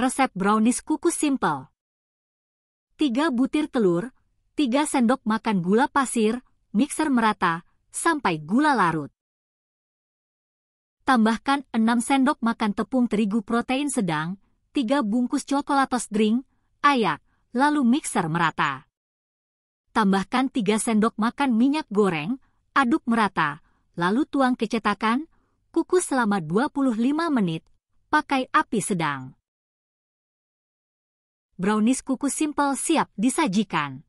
Resep brownies kukus simple. 3 butir telur, 3 sendok makan gula pasir, mixer merata, sampai gula larut. Tambahkan 6 sendok makan tepung terigu protein sedang, 3 bungkus coklatos drink, ayak, lalu mixer merata. Tambahkan 3 sendok makan minyak goreng, aduk merata, lalu tuang ke cetakan, kukus selama 25 menit, pakai api sedang brownies kuku simple siap disajikan.